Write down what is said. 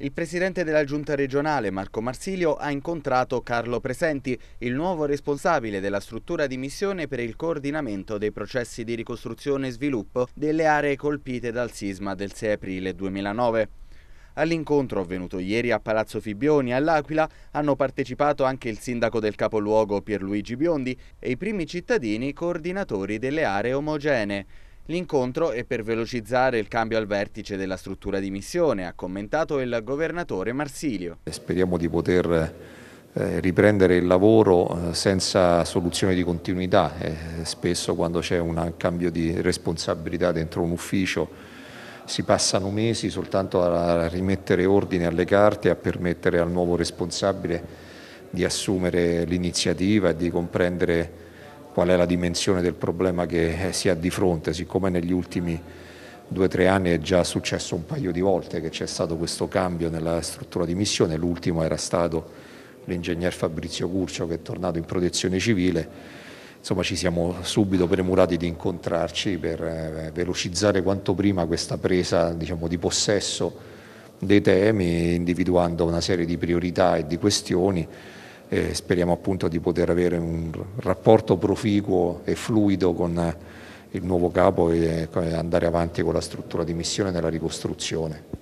Il presidente della giunta regionale Marco Marsilio ha incontrato Carlo Presenti, il nuovo responsabile della struttura di missione per il coordinamento dei processi di ricostruzione e sviluppo delle aree colpite dal sisma del 6 aprile 2009. All'incontro avvenuto ieri a Palazzo Fibbioni all'Aquila hanno partecipato anche il sindaco del capoluogo Pierluigi Biondi e i primi cittadini coordinatori delle aree omogenee. L'incontro è per velocizzare il cambio al vertice della struttura di missione, ha commentato il governatore Marsilio. Speriamo di poter eh, riprendere il lavoro eh, senza soluzione di continuità. Eh, spesso quando c'è un cambio di responsabilità dentro un ufficio si passano mesi soltanto a rimettere ordine alle carte e a permettere al nuovo responsabile di assumere l'iniziativa e di comprendere qual è la dimensione del problema che eh, si ha di fronte, siccome negli ultimi due o tre anni è già successo un paio di volte che c'è stato questo cambio nella struttura di missione, l'ultimo era stato l'ingegner Fabrizio Curcio che è tornato in protezione civile, insomma ci siamo subito premurati di incontrarci per eh, velocizzare quanto prima questa presa diciamo, di possesso dei temi, individuando una serie di priorità e di questioni e speriamo appunto di poter avere un rapporto proficuo e fluido con il nuovo capo e andare avanti con la struttura di missione nella ricostruzione.